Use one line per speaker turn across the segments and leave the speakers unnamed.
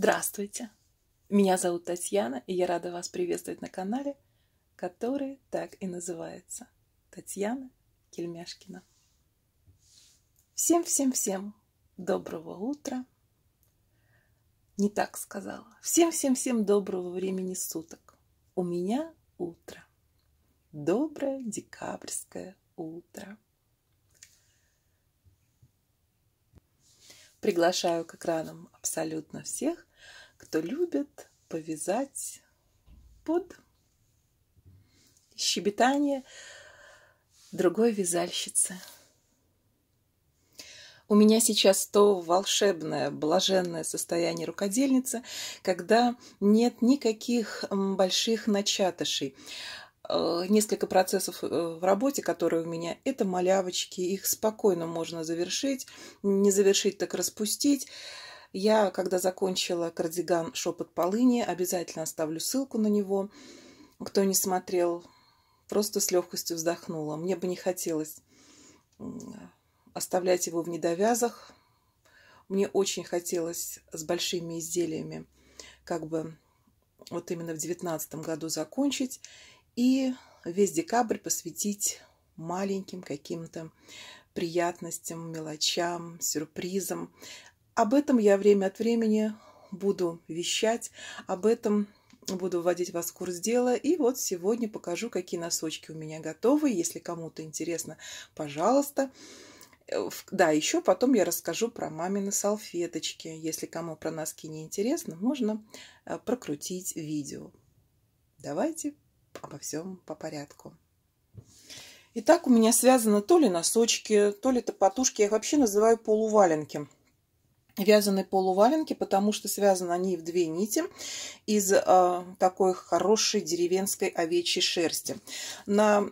Здравствуйте! Меня зовут Татьяна, и я рада вас приветствовать на канале, который так и называется Татьяна Кельмяшкина. Всем-всем-всем доброго утра! Не так сказала. Всем-всем-всем доброго времени суток. У меня утро. Доброе декабрьское утро. Приглашаю к экранам абсолютно всех, кто любит повязать под щебетание другой вязальщицы. У меня сейчас то волшебное, блаженное состояние рукодельницы, когда нет никаких больших начатышей. Э, несколько процессов э, в работе, которые у меня, это малявочки. Их спокойно можно завершить. Не завершить, так распустить. Я, когда закончила кардиган «Шепот полыни», обязательно оставлю ссылку на него. Кто не смотрел, просто с легкостью вздохнула. Мне бы не хотелось оставлять его в недовязах. Мне очень хотелось с большими изделиями как бы вот именно в девятнадцатом году закончить и весь декабрь посвятить маленьким каким-то приятностям, мелочам, сюрпризам. Об этом я время от времени буду вещать, об этом буду вводить вас в курс дела. И вот сегодня покажу, какие носочки у меня готовы. Если кому-то интересно, пожалуйста. Э, да, еще потом я расскажу про мамины салфеточки. Если кому про носки не интересно, можно э, прокрутить видео. Давайте обо всем по порядку. Итак, у меня связаны то ли носочки, то ли топотушки. Я их вообще называю полуваленки вязаной полуваленки, потому что связаны они в две нити из э, такой хорошей деревенской овечьей шерсти. На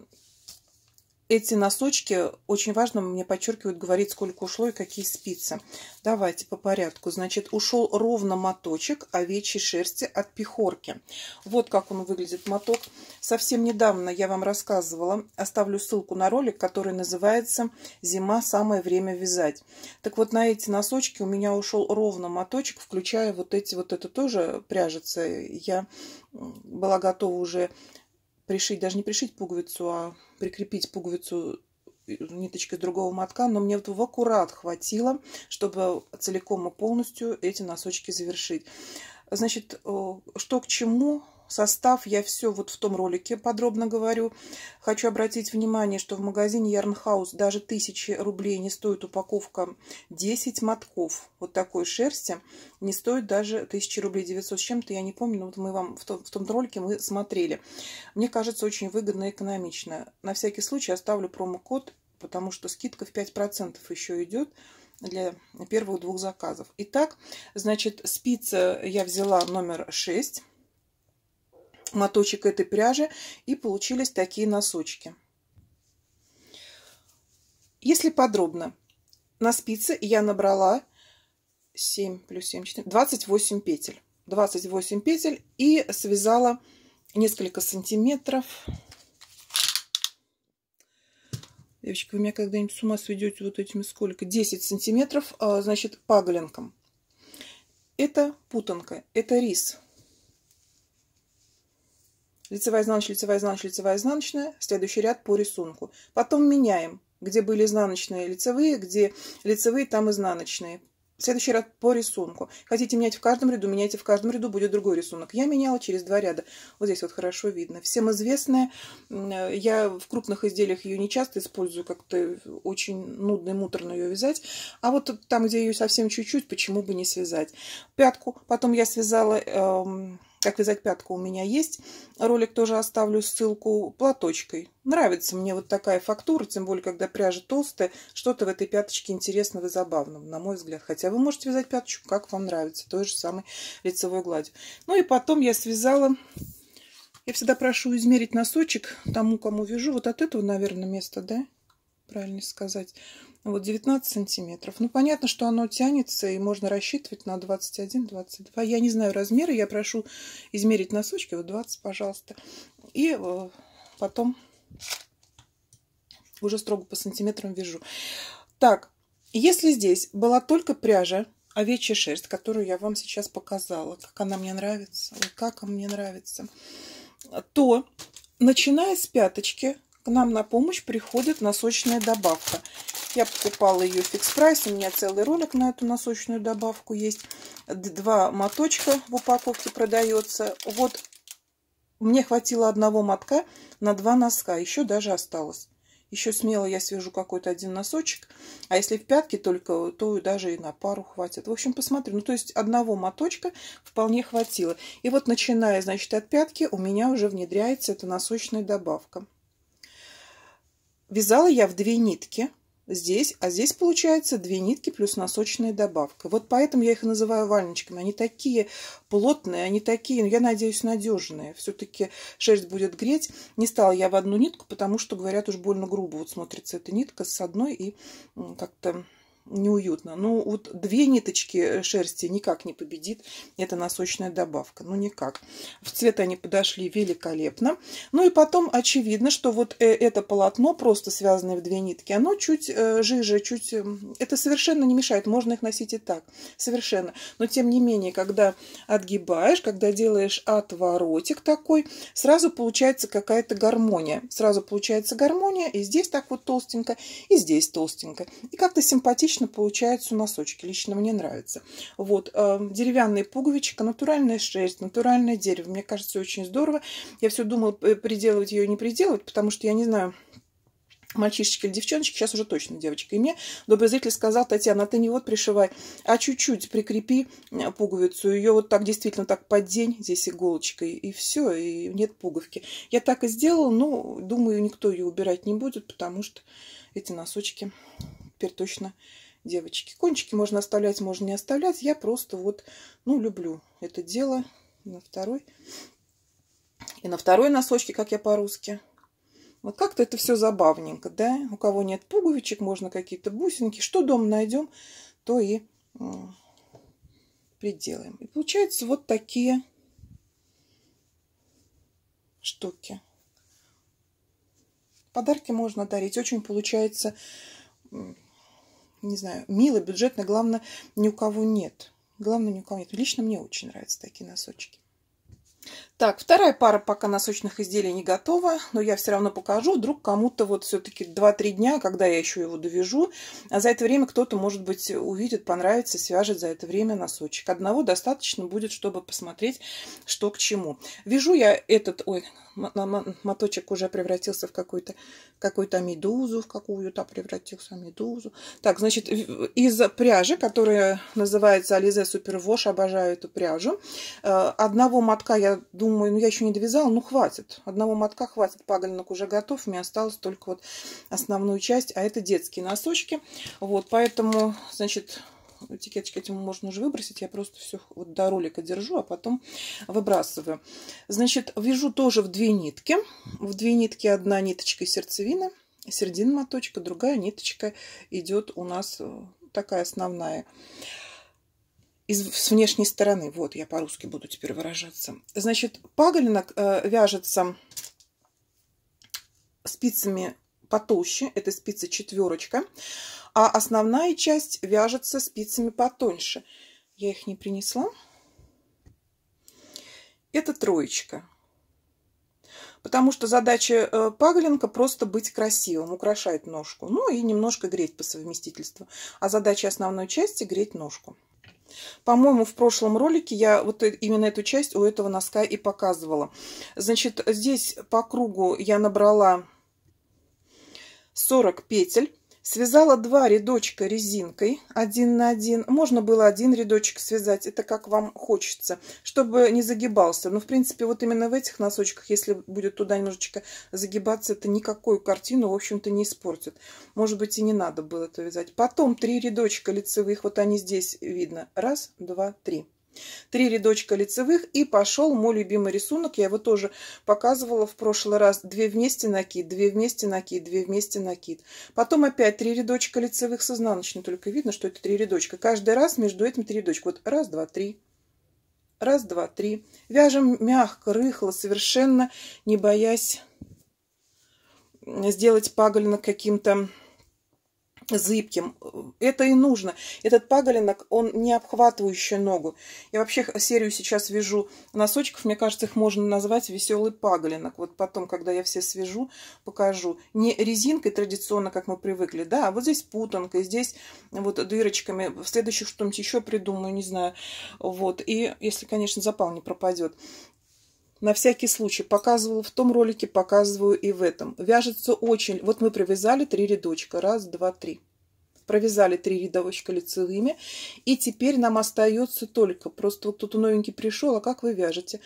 эти носочки очень важно мне подчеркивают, говорит, сколько ушло и какие спицы. Давайте по порядку. Значит, ушел ровно моточек овечьей шерсти от пехорки. Вот как он выглядит, моток. Совсем недавно я вам рассказывала, оставлю ссылку на ролик, который называется «Зима. Самое время вязать». Так вот, на эти носочки у меня ушел ровно моточек, включая вот эти, вот это тоже пряжица. Я была готова уже пришить, даже не пришить пуговицу, а прикрепить пуговицу ниточкой другого мотка, но мне вот в аккурат хватило, чтобы целиком и полностью эти носочки завершить. Значит, э, что к чему Состав я все вот в том ролике подробно говорю. Хочу обратить внимание, что в магазине Ярнхаус даже 1000 рублей не стоит упаковка 10 мотков вот такой шерсти. Не стоит даже 1000 рублей 900 с чем-то, я не помню, но вот мы вам в том, в том ролике мы смотрели. Мне кажется, очень выгодно и экономично. На всякий случай оставлю промокод, потому что скидка в 5% еще идет для первых двух заказов. Итак, значит, спица я взяла номер 6 моточек этой пряжи и получились такие носочки. Если подробно, на спице я набрала 7 плюс 7, 4, 28 петель. 28 петель и связала несколько сантиметров. Девочки, вы меня когда-нибудь с ума сведете вот этими сколько? 10 сантиметров, а, значит, паголинком. Это путанка, это рис лицевая изнаночная, лицевая изнаночная, лицевая изнаночная, следующий ряд по рисунку. Потом меняем, где были изнаночные лицевые, где лицевые, там изнаночные. Следующий ряд по рисунку. Хотите менять в каждом ряду, меняйте в каждом ряду, будет другой рисунок. Я меняла через два ряда. Вот здесь вот хорошо видно. Всем известная, э, Я в крупных изделиях ее не часто использую, как-то очень нудно и муторно ее вязать. А вот там, где ее совсем чуть-чуть, почему бы не связать. Пятку потом я связала... Эм как вязать пятку у меня есть. Ролик тоже оставлю ссылку платочкой. Нравится мне вот такая фактура, тем более, когда пряжа толстая, что-то в этой пяточке интересного и забавного, на мой взгляд. Хотя вы можете вязать пяточку, как вам нравится, той же самой лицевой гладью. Ну и потом я связала... Я всегда прошу измерить носочек тому, кому вяжу. Вот от этого, наверное, места, да? правильно сказать, вот 19 сантиметров. Ну, понятно, что оно тянется, и можно рассчитывать на 21-22. Я не знаю размеры, я прошу измерить носочки, вот 20, пожалуйста. И э, потом уже строго по сантиметрам вяжу. Так, если здесь была только пряжа, овечья шерсть, которую я вам сейчас показала, как она мне нравится, как она мне нравится, то, начиная с пяточки, к нам на помощь приходит носочная добавка. Я покупала ее в фикс прайс, у меня целый ролик на эту носочную добавку есть. Два моточка в упаковке продается. Вот мне хватило одного мотка на два носка, еще даже осталось. Еще смело я свяжу какой-то один носочек. А если в пятке только, то даже и на пару хватит. В общем, посмотрю. Ну, то есть одного моточка вполне хватило. И вот начиная, значит, от пятки у меня уже внедряется эта носочная добавка. Вязала я в две нитки здесь, а здесь получается две нитки плюс носочная добавка. Вот поэтому я их называю вальничками. Они такие плотные, они такие, ну, я надеюсь, надежные. Все-таки шерсть будет греть. Не стала я в одну нитку, потому что, говорят, уж больно грубо вот смотрится эта нитка с одной и как-то неуютно. Ну, вот две ниточки шерсти никак не победит эта носочная добавка. Ну, никак. В цвет они подошли великолепно. Ну, и потом очевидно, что вот э, это полотно, просто связанное в две нитки, оно чуть э, жиже, чуть... Эм, это совершенно не мешает. Можно их носить и так. Совершенно. Но, тем не менее, когда отгибаешь, когда делаешь отворотик такой, сразу получается какая-то гармония. Сразу получается гармония. И здесь так вот толстенько, и здесь толстенько. И как-то симпатично отлично получаются носочки. Лично мне нравится. Вот, эм, деревянные пуговичка, натуральная шерсть, натуральное дерево. Мне кажется, очень здорово. Я все думала, э, приделывать ее не приделывать, потому что я не знаю, мальчишечки или девчоночки, сейчас уже точно девочка. И мне добрый зритель сказал, Татьяна, а ты не вот пришивай, а чуть-чуть прикрепи э, пуговицу. Ее вот так действительно так поддень здесь иголочкой, и все, и нет пуговки. Я так и сделала, но думаю, никто ее убирать не будет, потому что эти носочки теперь точно девочки. Кончики можно оставлять, можно не оставлять. Я просто вот, ну, люблю это дело. И на второй. И на второй носочке, как я по-русски. Вот как-то это все забавненько, да? У кого нет пуговичек, можно какие-то бусинки. Что дом найдем, то и приделаем. И получается вот такие штуки. Подарки можно дарить. Очень получается не знаю, мило, бюджетно, главное, ни у кого нет. Главное, ни у кого нет. Лично мне очень нравятся такие носочки. Так, вторая пара пока носочных изделий не готова, но я все равно покажу. Вдруг кому-то вот все-таки 2-3 дня, когда я еще его довяжу, а за это время кто-то, может быть, увидит, понравится, свяжет за это время носочек. Одного достаточно будет, чтобы посмотреть, что к чему. Вяжу я этот... Ой, моточек уже превратился в какую-то какую-то медузу, в какую-то превратился медузу. Так, значит, из пряжи, которая называется Ализе Супервош, обожаю эту пряжу. Э, одного мотка я думаю, думаю, ну я еще не довязала, ну хватит. Одного мотка хватит, пагальник уже готов. Мне осталось только вот основную часть, а это детские носочки. Вот, поэтому, значит, этикеточки этим можно уже выбросить. Я просто все вот до ролика держу, а потом выбрасываю. Значит, вяжу тоже в две нитки. В две нитки одна ниточка сердцевины, середина моточка, другая ниточка идет у нас э, такая основная из, с внешней стороны. Вот, я по-русски буду теперь выражаться. Значит, паголинок э, вяжется спицами потолще, это спица четверочка, а основная часть вяжется спицами потоньше. Я их не принесла. Это троечка. Потому что задача э, паголинка просто быть красивым, украшать ножку. Ну и немножко греть по совместительству. А задача основной части греть ножку. По-моему, в прошлом ролике я вот э, именно эту часть у этого носка и показывала. Значит, здесь по кругу я набрала 40 петель. Связала два рядочка резинкой, один на один. Можно было один рядочек связать, это как вам хочется, чтобы не загибался. Но, в принципе, вот именно в этих носочках, если будет туда немножечко загибаться, это никакую картину, в общем-то, не испортит. Может быть, и не надо было это вязать. Потом три рядочка лицевых, вот они здесь видно. Раз, два, три. Три рядочка лицевых и пошел мой любимый рисунок. Я его тоже показывала в прошлый раз. Две вместе накид, две вместе накид, две вместе накид. Потом опять три рядочка лицевых с изнаночной. Только видно, что это три рядочка. Каждый раз между этим три рядочка. Вот раз, два, три. Раз, два, три. Вяжем мягко, рыхло, совершенно не боясь сделать паголь каким-то зыбким. Это и нужно. Этот паголенок он не обхватывающий ногу. Я вообще серию сейчас вяжу носочков. Мне кажется, их можно назвать веселый паголенок Вот потом, когда я все свяжу, покажу. Не резинкой традиционно, как мы привыкли, да, а вот здесь путанкой, здесь вот дырочками. В следующих что-нибудь еще придумаю, не знаю. Вот. И если, конечно, запал не пропадет на всякий случай показывала в том ролике, показываю и в этом. Вяжется очень. Вот мы провязали три рядочка. Раз, два, три. Провязали три рядовочка лицевыми. И теперь нам остается только. Просто вот тут новенький пришел. А как вы вяжете?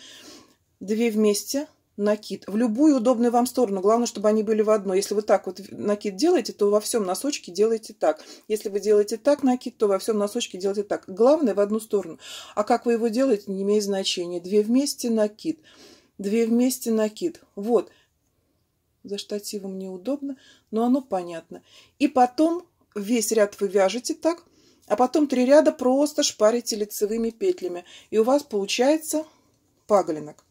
Две вместе накид в любую удобную вам сторону. Главное, чтобы они были в одной. Если вы так вот накид делаете, то во всем носочке делайте так. Если вы делаете так накид, то во всем носочке делайте так. Главное в одну сторону. А как вы его делаете, не имеет значения. Две вместе накид. Две вместе накид. Вот. За штативом неудобно, но оно понятно. И потом весь ряд вы вяжете так, а потом три ряда просто шпарите лицевыми петлями. И у вас получается паглинок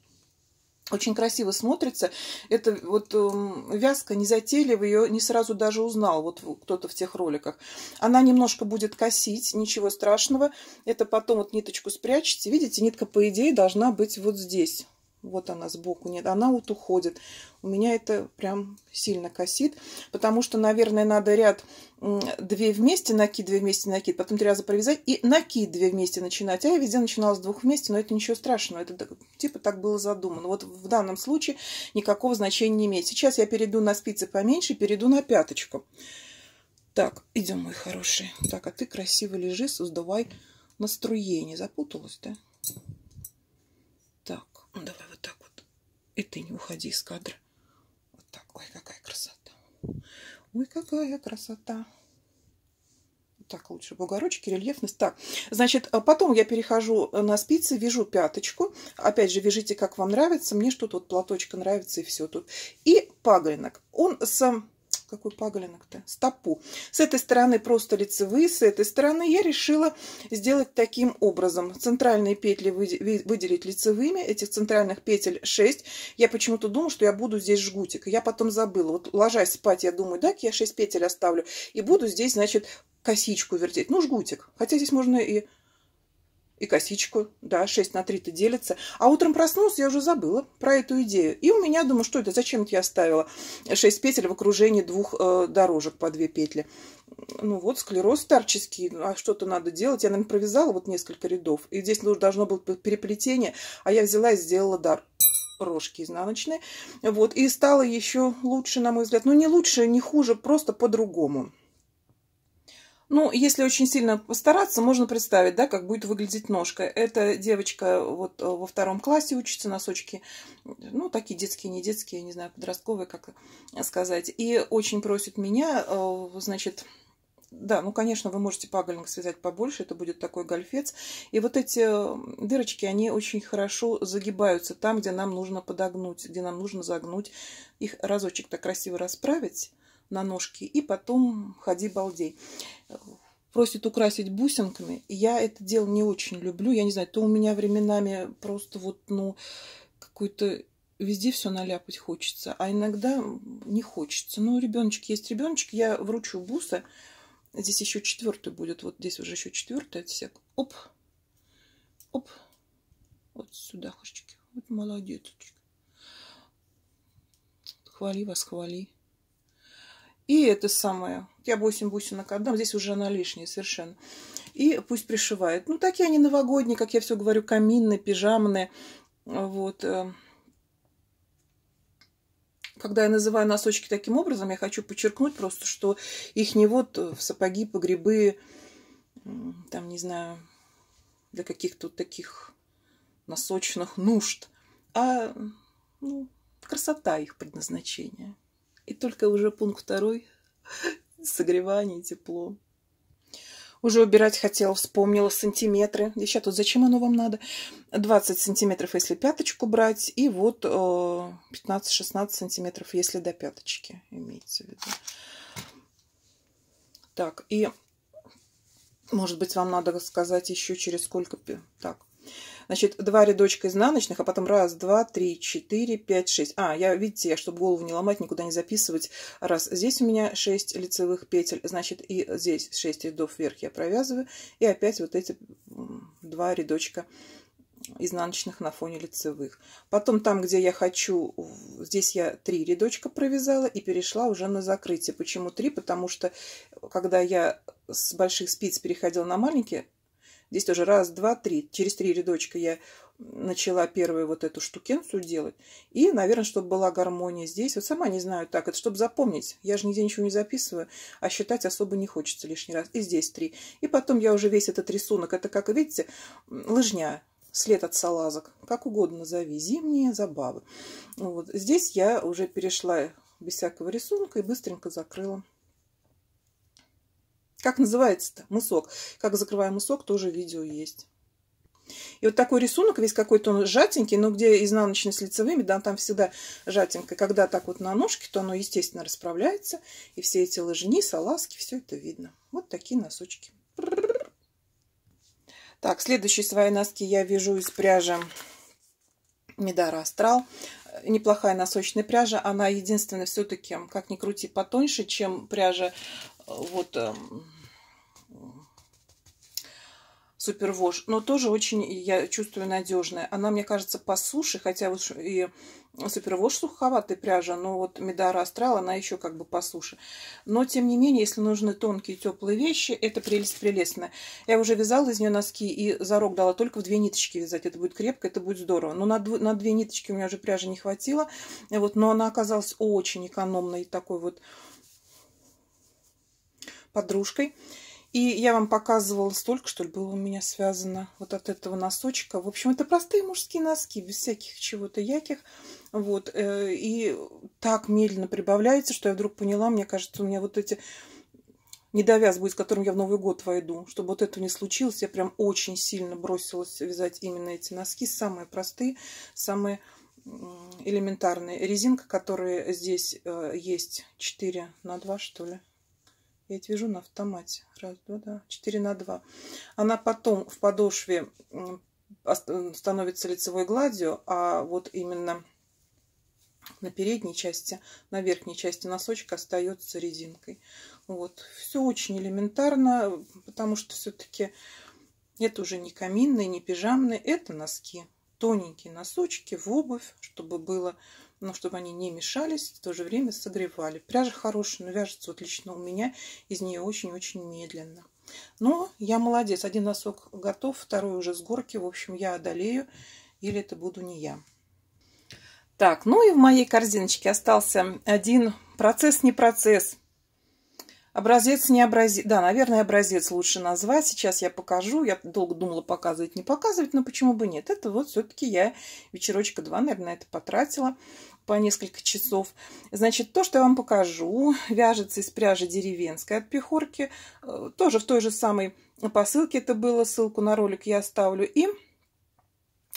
очень красиво смотрится. Это вот э, вязка незатейливая, ее не сразу даже узнал вот кто-то в тех роликах. Она немножко будет косить, ничего страшного. Это потом вот ниточку спрячете. Видите, нитка по идее должна быть вот здесь. Вот она сбоку, нет, она вот уходит. У меня это прям сильно косит, потому что, наверное, надо ряд две вместе, накид, две вместе, накид, потом три раза провязать и накид две вместе начинать. А я везде начинала с двух вместе, но это ничего страшного, это типа так было задумано. Вот в данном случае никакого значения не имеет. Сейчас я перейду на спицы поменьше, перейду на пяточку. Так, идем, мой хороший. Так, а ты красиво лежи, создавай настроение. Запуталась, да? Так, давай вот так вот. И ты не уходи из кадра. Ой, какая красота! Так лучше. Бугорочки, рельефность. Так, значит, э, потом я перехожу э, на спицы, вяжу пяточку. Опять же, вяжите, как вам нравится. Мне что-то вот платочка нравится, и все тут. И пагринок. Он с какой паглинок-то? Стопу. С этой стороны просто лицевые, с этой стороны я решила сделать таким образом. Центральные петли выделить лицевыми, этих центральных петель 6. Я почему-то думала, что я буду здесь жгутик. Я потом забыла. Вот ложась спать, я думаю, да, я 6 петель оставлю. И буду здесь, значит, косичку вертеть. Ну, жгутик. Хотя здесь можно и и косичку, да, 6 на 3-то делится. А утром проснулся, я уже забыла про эту идею. И у меня, думаю, что это, зачем я оставила 6 петель в окружении двух э, дорожек по 2 петли. Ну вот, склероз старческий, а что-то надо делать. Я, наверное, провязала вот несколько рядов, и здесь должно было переплетение, а я взяла и сделала дар рожки изнаночные. Вот, и стало еще лучше, на мой взгляд. Ну, не лучше, не хуже, просто по-другому. Ну, если очень сильно постараться, можно представить, да, как будет выглядеть ножка. Эта девочка вот э, во втором классе учится, носочки, ну, такие детские, не детские, я не знаю, подростковые, как сказать. И очень просит меня, э, значит, да, ну, конечно, вы можете пагольник связать побольше, это будет такой гольфец. И вот эти э, дырочки, они очень хорошо загибаются там, где нам нужно подогнуть, где нам нужно загнуть. Их разочек так красиво расправить на ножки. И потом ходи балдей. Просит украсить бусинками. я это дело не очень люблю. Я не знаю, то у меня временами просто вот, ну, какой-то везде все наляпать хочется, а иногда не хочется. Ну, ребеночек есть ребеночек, я вручу бусы. Здесь еще четвертый будет, вот здесь уже еще четвертый отсек. Оп, оп, вот сюда, хошечки. Вот молодец. Хвали вас, хвали. И это самое. Я 8 бусинок отдам. Здесь уже она лишняя совершенно. И пусть пришивает. Ну, такие они новогодние, как я все говорю, каминные, пижамные. Вот. Э. Когда я называю носочки таким образом, я хочу подчеркнуть просто, что их не вот в сапоги, погребы, там, не знаю, для каких-то таких носочных нужд, а ну, красота их предназначения. И только уже пункт второй – согревание, тепло. Уже убирать хотела, вспомнила сантиметры. Еще тут зачем оно вам надо? 20 сантиметров, если пяточку брать, и вот 15-16 э, сантиметров, если до пяточки, имеется в виду. Так, и, может быть, вам надо сказать еще через сколько... Так, Значит, два рядочка изнаночных, а потом раз, два, три, четыре, пять, шесть. А, я, видите, я, чтобы голову не ломать, никуда не записывать. Раз, здесь у меня шесть лицевых петель, значит, и здесь шесть рядов вверх я провязываю. И опять вот эти два рядочка изнаночных на фоне лицевых. Потом там, где я хочу, здесь я три рядочка провязала и перешла уже на закрытие. Почему три? Потому что когда я с больших спиц переходила на маленькие, Здесь тоже раз, два, три. Через три рядочка я начала первую вот эту штукенцию делать. И, наверное, чтобы была гармония здесь. Вот сама не знаю так. Это чтобы запомнить. Я же нигде ничего не записываю. А считать особо не хочется лишний раз. И здесь три. И потом я уже весь этот рисунок. Это, как видите, лыжня. След от салазок. Как угодно назови. Зимние забавы. Вот. Здесь я уже перешла без всякого рисунка и быстренько закрыла как называется-то? Мысок. Как закрываем мысок, тоже видео есть. И вот такой рисунок, весь какой-то он жатенький, но где изнаночный с лицевыми, да, там всегда жатенько. Когда так вот на ножке, то оно, естественно, расправляется. И все эти лыжни, салазки, все это видно. Вот такие носочки. Так, следующие свои носки я вяжу из пряжи Медара Астрал. Неплохая носочная пряжа. Она единственная все-таки, как ни крути, потоньше, чем пряжа вот эм, супервож, но тоже очень, я чувствую, надежная. Она, мне кажется, по суше, хотя вот и супервож суховатая пряжа, но вот Медара Астрал, она еще как бы по суше. Но, тем не менее, если нужны тонкие теплые вещи, это прелесть прелестная. Я уже вязала из нее носки и зарок дала только в две ниточки вязать. Это будет крепко, это будет здорово. Но на, дв на две ниточки у меня уже пряжи не хватило. Вот, но она оказалась очень экономной такой вот подружкой. И я вам показывала столько, что ли, было у меня связано вот от этого носочка. В общем, это простые мужские носки, без всяких чего-то яких. Вот. Э, и так медленно прибавляется, что я вдруг поняла, мне кажется, у меня вот эти недовяз будет, с которым я в Новый год войду. Чтобы вот этого не случилось, я прям очень сильно бросилась вязать именно эти носки. Самые простые, самые элементарные. Резинка, которая здесь э, есть 4 на 2, что ли я ведь вяжу на автомате. Раз, два, да. 4 на 2. Она потом в подошве становится лицевой гладью, а вот именно на передней части, на верхней части носочка остается резинкой. Вот. Все очень элементарно, потому что все-таки это уже не каминные, не пижамные, это носки. Тоненькие носочки в обувь, чтобы было но ну, чтобы они не мешались, в то же время согревали. Пряжа хорошая, но вяжется отлично. у меня из нее очень-очень медленно. Но я молодец, один носок готов, второй уже с горки, в общем, я одолею, или это буду не я. Так, ну и в моей корзиночке остался один процесс, не процесс. Образец не образец. Да, наверное, образец лучше назвать. Сейчас я покажу. Я долго думала, показывать, не показывать, но почему бы нет. Это вот все-таки я вечерочка два, наверное, это потратила по несколько часов. Значит, то, что я вам покажу, вяжется из пряжи деревенской от пехорки. Э, тоже в той же самой посылке это было. Ссылку на ролик я оставлю. И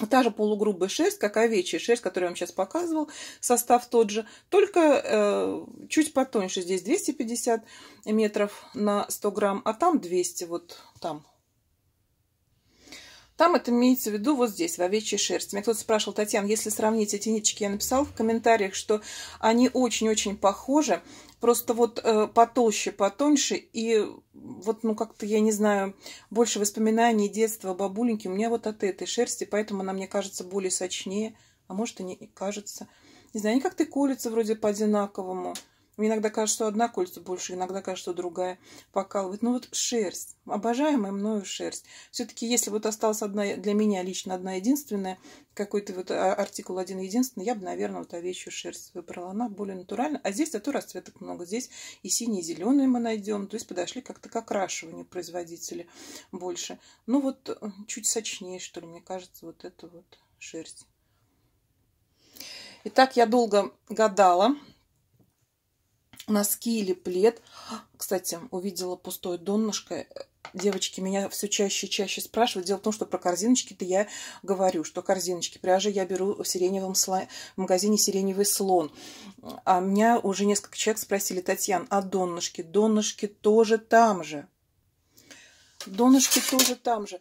Та же полугрубая шерсть, как овечья шерсть, которую я вам сейчас показывал, состав тот же, только э, чуть потоньше. Здесь 250 метров на 100 грамм, а там 200, вот там. Там это имеется в виду вот здесь, в овечьей шерсти. Меня кто-то спрашивал, Татьяна, если сравнить эти ниточки, я написал в комментариях, что они очень-очень похожи просто вот э, потолще, потоньше, и вот, ну, как-то, я не знаю, больше воспоминаний детства бабуленьки у меня вот от этой шерсти, поэтому она мне кажется более сочнее, а может и не кажется. Не знаю, они как-то колются вроде по-одинаковому. Иногда кажется, что одна кольца больше, иногда кажется, что другая покалывает. Ну вот шерсть, обожаемая мною шерсть. Все-таки если вот осталась одна, для меня лично одна единственная, какой-то вот а, артикул один единственный, я бы, наверное, вот овечью шерсть выбрала. Она более натуральна. А здесь зато расцветок много. Здесь и синий, и зеленый мы найдем. То есть подошли как-то к окрашиванию производители больше. Ну вот э, чуть сочнее, что ли, мне кажется, вот эта вот шерсть. Итак, я долго гадала, носки или плед. Кстати, увидела пустое донышко. Девочки меня все чаще и чаще спрашивают. Дело в том, что про корзиночки-то я говорю, что корзиночки. Пряжи я беру в сиреневом сло... в магазине «Сиреневый слон». А меня уже несколько человек спросили, Татьяна, а донышки? Донышки тоже там же. Донышки тоже там же.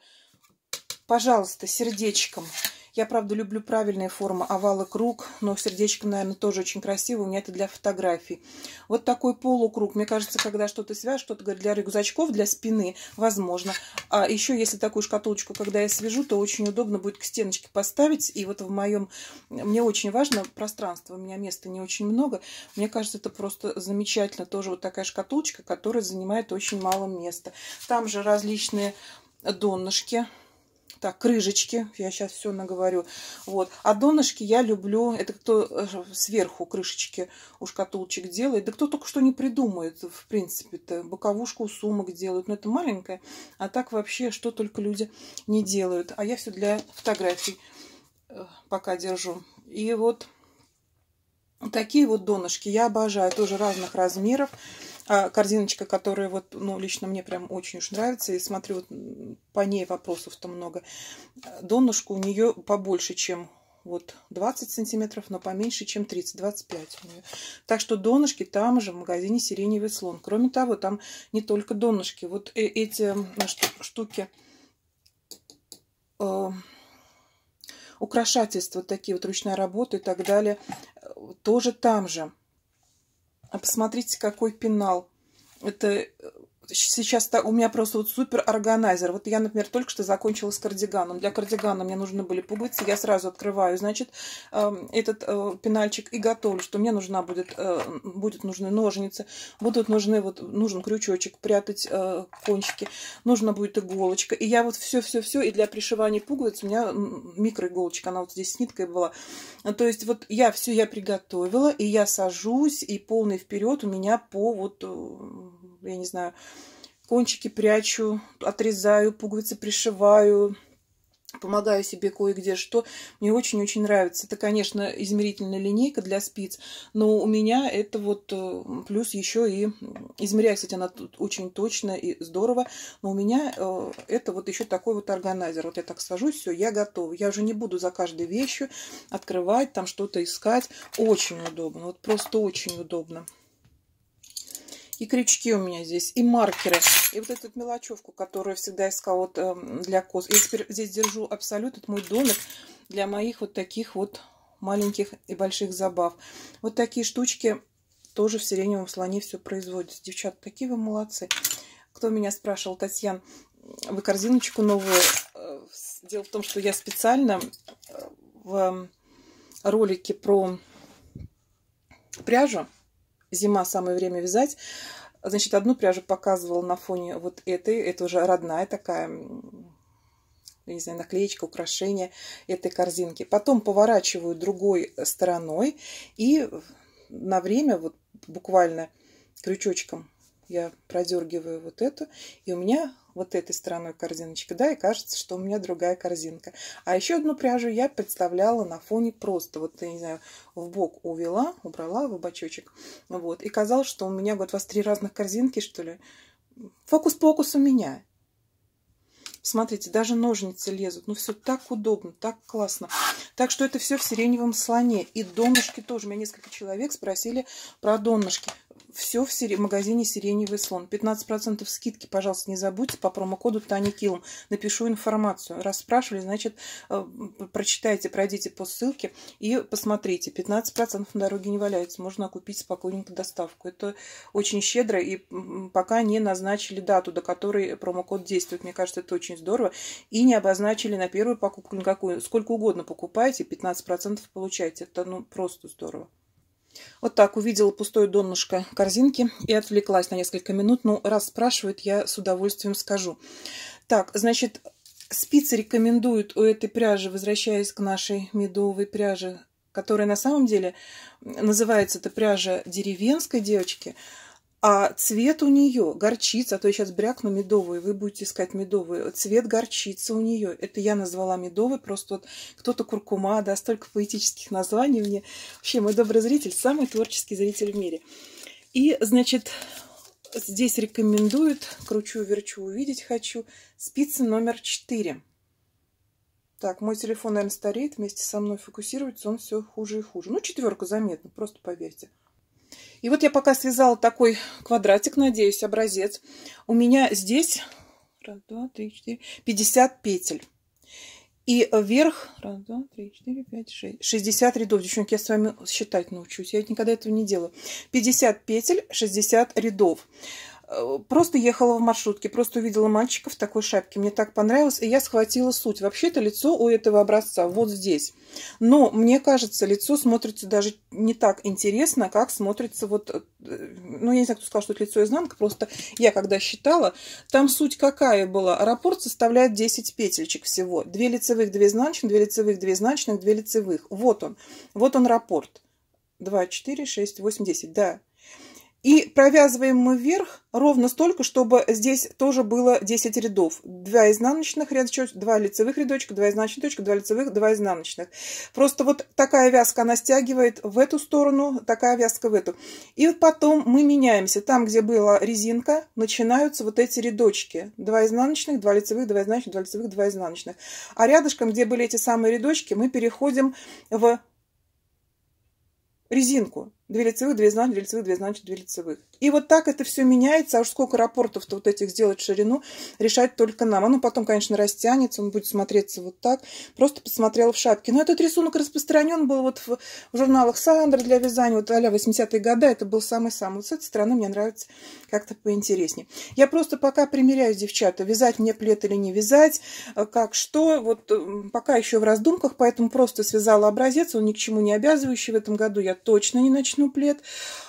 Пожалуйста, сердечком. Я, правда, люблю правильные формы, овал круг, но сердечко, наверное, тоже очень красиво. У меня это для фотографий. Вот такой полукруг. Мне кажется, когда что-то свяжу, что-то говорит для рюкзачков, для спины, возможно. А еще, если такую шкатулочку, когда я свяжу, то очень удобно будет к стеночке поставить. И вот в моем... Мне очень важно пространство. У меня места не очень много. Мне кажется, это просто замечательно. Тоже вот такая шкатулочка, которая занимает очень мало места. Там же различные донышки так, крышечки, я сейчас все наговорю. Вот. А донышки я люблю, это кто э, сверху крышечки у шкатулочек делает, да кто только что не придумает, в принципе-то. Боковушку у сумок делают, но это маленькое. А так вообще, что только люди не делают. А я все для фотографий э, пока держу. И вот такие вот донышки я обожаю, тоже разных размеров. А корзиночка, которая вот, ну, лично мне прям очень уж нравится. И смотрю, вот по ней вопросов-то много. Донышко у нее побольше, чем вот 20 сантиметров, но поменьше, чем 30, 25 у нее. Так что донышки там же в магазине «Сиреневый слон». Кроме того, там не только донышки. Вот э, эти штуки, э, украшательства, такие вот ручная работа и так далее, э, тоже там же. А посмотрите, какой пенал. Это э, сейчас у меня просто вот супер органайзер. Вот я, например, только что закончила с кардиганом. Для кардигана мне нужны были пуговицы. Я сразу открываю, значит, эм, этот э, пенальчик и готовлю, что мне нужна будет, э, будет нужны ножницы, будут нужны вот, нужен крючочек, прятать э, кончики, нужна будет иголочка. И я вот все-все-все, и для пришивания пуговиц у меня микроиголочка, она вот здесь с ниткой была. То есть вот я все я приготовила, и я сажусь, и полный вперед у меня по вот я не знаю, кончики прячу, отрезаю, пуговицы пришиваю, помогаю себе кое-где что. Мне очень-очень нравится. Это, конечно, измерительная линейка для спиц, но у меня это вот э, плюс еще и измеряю, кстати, она тут очень точно и здорово, но у меня э, это вот еще такой вот органайзер. Вот я так сажусь, все, я готова. Я уже не буду за каждой вещью открывать, там что-то искать. Очень удобно, вот просто очень удобно. И крючки у меня здесь, и маркеры, и вот эту мелочевку, которую всегда искала вот, э, для коз. Я теперь здесь держу абсолют, это мой домик для моих вот таких вот маленьких и больших забав. Вот такие штучки тоже в сиреневом слоне все производится. Девчата, такие вы молодцы. Кто меня спрашивал, Татьян, вы корзиночку новую? Э, дело в том, что я специально э, в эм, ролике про пряжу зима, самое время вязать. Значит, одну пряжу показывала на фоне вот этой. Это уже родная такая, я не знаю, наклеечка, украшение этой корзинки. Потом поворачиваю другой стороной и на время, вот буквально крючочком я продергиваю вот эту, и у меня вот этой стороной корзиночка, да, и кажется, что у меня другая корзинка. А еще одну пряжу я представляла на фоне просто, вот, я не знаю, в бок увела, убрала в бачочек, вот, и казалось, что у меня, вот, у вас три разных корзинки, что ли. Фокус-покус у меня. Смотрите, даже ножницы лезут. Ну, все так удобно, так классно. Так что это все в сиреневом слоне. И донышки тоже. меня несколько человек спросили про донышки все в сире, магазине «Сиреневый слон». 15% скидки, пожалуйста, не забудьте по промокоду ТаниКилм. Напишу информацию. Раз спрашивали, значит, э, прочитайте, пройдите по ссылке и посмотрите. 15% на дороге не валяется. Можно купить спокойненько доставку. Это очень щедро и пока не назначили дату, до которой промокод действует. Мне кажется, это очень здорово. И не обозначили на первую покупку никакую. Сколько угодно покупайте, 15% получаете. Это ну, просто здорово. Вот так увидела пустое донышко корзинки и отвлеклась на несколько минут. Ну, раз спрашивают, я с удовольствием скажу. Так, значит, спицы рекомендуют у этой пряжи, возвращаясь к нашей медовой пряже, которая на самом деле называется эта пряжа деревенской девочки – а цвет у нее горчица, а то я сейчас брякну медовую, вы будете искать медовую. Цвет горчицы у нее. Это я назвала медовый, просто вот кто-то куркума, да, столько поэтических названий мне. Вообще, мой добрый зритель, самый творческий зритель в мире. И, значит, здесь рекомендуют, кручу-верчу, увидеть хочу, спицы номер 4. Так, мой телефон, наверное, стареет, вместе со мной фокусируется, он все хуже и хуже. Ну, четверку заметно, просто поверьте. И вот я пока связала такой квадратик, надеюсь, образец. У меня здесь раз, два, три, четыре, 50 петель. И вверх, раз, два, три, четыре, пять, шесть, 60 рядов. Девчонки, я с вами считать научусь. Я никогда этого не делаю. 50 петель, 60 рядов. Э, просто ехала в маршрутке, просто увидела мальчика в такой шапке. Мне так понравилось, и я схватила суть. Вообще-то лицо у этого образца вот здесь. Но мне кажется, лицо смотрится даже не так интересно, как смотрится вот... Э, ну, я не знаю, кто сказал, что это лицо изнанка, просто я когда считала, там суть какая была. Раппорт составляет 10 петельчик всего. Две лицевых, две изнаночных, две лицевых, две изнаночных, две лицевых. Вот он. Вот он раппорт. 2, 4, 6, 8, 10. Да. И провязываем мы вверх ровно столько, чтобы здесь тоже было 10 рядов. 2 изнаночных рядочка, 2 лицевых рядочка, 2 изнаночных точка, 2 лицевых, 2 изнаночных. Просто вот такая вязка, она стягивает в эту сторону, такая вязка в эту. И потом мы меняемся. Там, где была резинка, начинаются вот эти рядочки. 2 изнаночных, 2 лицевых, 2 изнаночных, 2 лицевых, 2 изнаночных. А рядышком, где были эти самые рядочки, мы переходим в резинку. Две лицевых, две значит, две лицевых, две значит, две лицевых. И вот так это все меняется, а уж сколько рапортов-то вот этих сделать ширину, решать только нам. Оно потом, конечно, растянется, он будет смотреться вот так. Просто посмотрела в шапке. Но этот рисунок распространен был вот в, журналах Сандра для вязания, вот а-ля 80-е годы, а это был самый-самый. Вот с этой стороны мне нравится как-то поинтереснее. Я просто пока примеряю, девчата, вязать мне плед или не вязать, э, как что. Вот э, пока еще в раздумках, поэтому просто связала образец, он ни к чему не обязывающий. В этом году я точно не начну плед.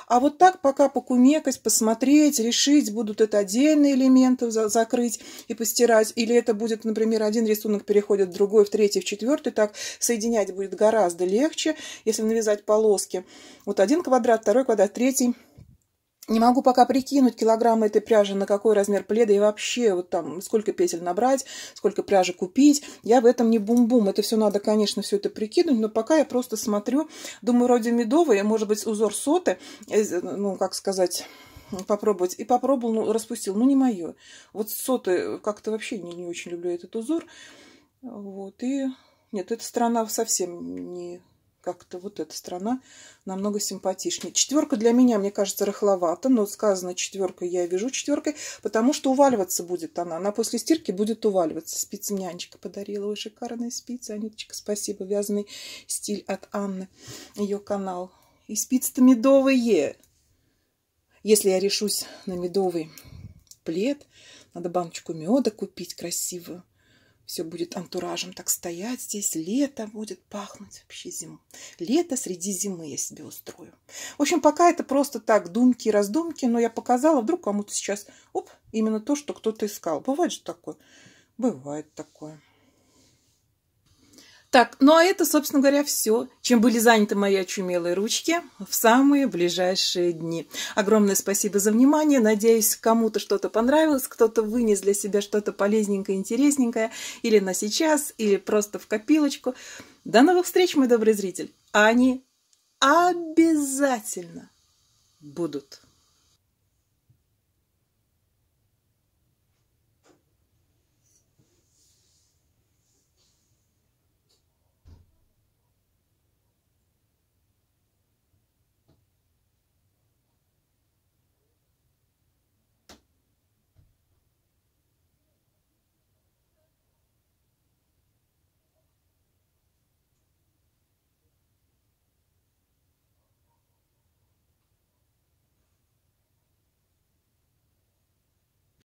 А вот так пока покумекать, посмотреть, решить, будут это отдельные элементы за закрыть и постирать, или это будет, например, один рисунок переходит в другой, в третий, в четвертый, так соединять будет гораздо легче, если навязать полоски. Вот один квадрат, второй квадрат, третий – не могу пока прикинуть килограммы этой пряжи, на какой размер пледа и вообще вот там сколько петель набрать, сколько пряжи купить. Я в этом не бум-бум. Это все надо, конечно, все это прикинуть, но пока я просто смотрю, думаю, вроде медовый, может быть, узор соты, э, ну, как сказать попробовать. И попробовал, ну, распустил. Ну, не мое. Вот соты как-то вообще не, не очень люблю этот узор. Вот, и... Нет, эта страна совсем не как-то вот эта страна намного симпатичнее. Четверка для меня, мне кажется, рыхловато, но сказано четверка я вижу четверкой, потому что уваливаться будет она. Она после стирки будет уваливаться. Спицы мне подарила. Ой, шикарные спицы, Анечка, спасибо. Вязаный стиль от Анны, ее канал. И спицы-то медовые. Если я решусь на медовый плед, надо баночку меда купить красивую все будет антуражем так стоять здесь, лето будет пахнуть вообще зиму. Лето среди зимы я себе устрою. В общем, пока это просто так думки и раздумки, но я показала, вдруг кому-то сейчас, оп, именно то, что кто-то искал. Бывает же такое? Бывает такое. Так, ну а это, собственно говоря, все, чем были заняты мои очумелые ручки в самые ближайшие дни. Огромное спасибо за внимание. Надеюсь, кому-то что-то понравилось, кто-то вынес для себя что-то полезненькое, интересненькое, или на сейчас, или просто в копилочку. До новых встреч, мой добрый зритель. они обязательно будут.